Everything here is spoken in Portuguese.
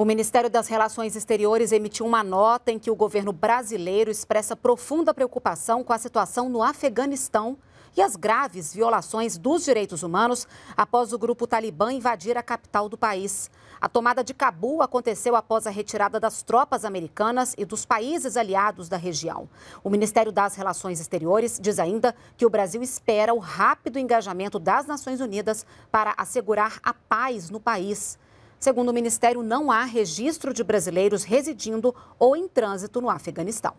O Ministério das Relações Exteriores emitiu uma nota em que o governo brasileiro expressa profunda preocupação com a situação no Afeganistão e as graves violações dos direitos humanos após o grupo Talibã invadir a capital do país. A tomada de Cabu aconteceu após a retirada das tropas americanas e dos países aliados da região. O Ministério das Relações Exteriores diz ainda que o Brasil espera o rápido engajamento das Nações Unidas para assegurar a paz no país. Segundo o Ministério, não há registro de brasileiros residindo ou em trânsito no Afeganistão.